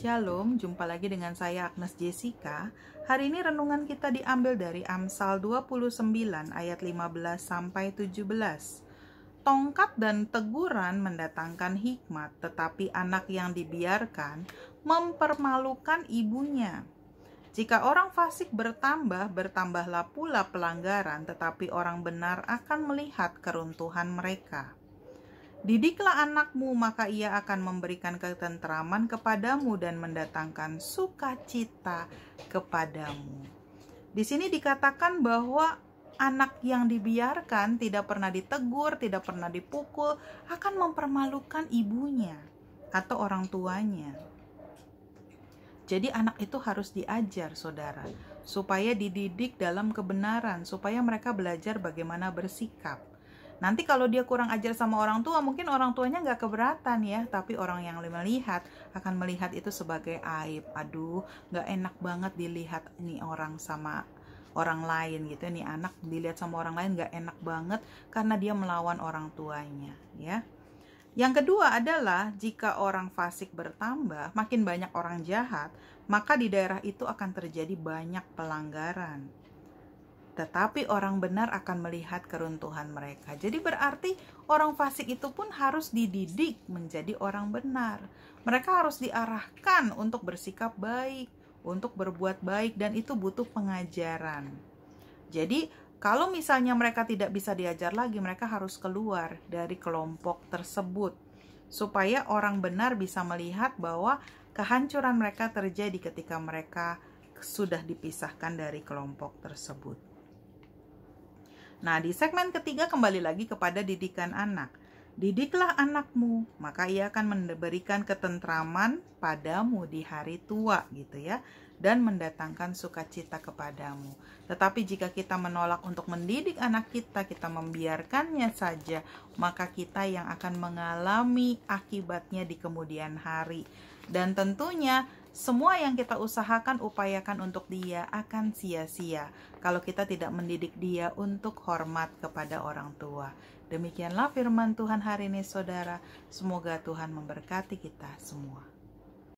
Shalom, jumpa lagi dengan saya Agnes Jessica. Hari ini renungan kita diambil dari Amsal 29 ayat 15 sampai 17. Tongkat dan teguran mendatangkan hikmat, tetapi anak yang dibiarkan mempermalukan ibunya. Jika orang fasik bertambah, bertambahlah pula pelanggaran, tetapi orang benar akan melihat keruntuhan mereka. Didiklah anakmu, maka ia akan memberikan ketentraman kepadamu dan mendatangkan sukacita kepadamu. Di sini dikatakan bahwa anak yang dibiarkan tidak pernah ditegur, tidak pernah dipukul, akan mempermalukan ibunya atau orang tuanya. Jadi anak itu harus diajar, saudara, supaya dididik dalam kebenaran, supaya mereka belajar bagaimana bersikap Nanti kalau dia kurang ajar sama orang tua, mungkin orang tuanya nggak keberatan ya, tapi orang yang melihat akan melihat itu sebagai aib. Aduh, nggak enak banget dilihat nih orang sama orang lain gitu ya. nih anak dilihat sama orang lain nggak enak banget karena dia melawan orang tuanya ya yang kedua adalah jika orang fasik bertambah makin banyak orang jahat maka di daerah itu akan terjadi banyak pelanggaran tetapi orang benar akan melihat keruntuhan mereka. Jadi berarti orang fasik itu pun harus dididik menjadi orang benar. Mereka harus diarahkan untuk bersikap baik, untuk berbuat baik dan itu butuh pengajaran. Jadi kalau misalnya mereka tidak bisa diajar lagi, mereka harus keluar dari kelompok tersebut supaya orang benar bisa melihat bahwa kehancuran mereka terjadi ketika mereka sudah dipisahkan dari kelompok tersebut. Nah, di segmen ketiga kembali lagi kepada didikan anak. Didiklah anakmu, maka ia akan memberikan ketentraman padamu di hari tua gitu ya dan mendatangkan sukacita kepadamu. Tetapi jika kita menolak untuk mendidik anak kita, kita membiarkannya saja, maka kita yang akan mengalami akibatnya di kemudian hari. Dan tentunya semua yang kita usahakan, upayakan untuk dia akan sia-sia kalau kita tidak mendidik dia untuk hormat kepada orang tua. Demikianlah firman Tuhan hari ini, saudara. Semoga Tuhan memberkati kita semua.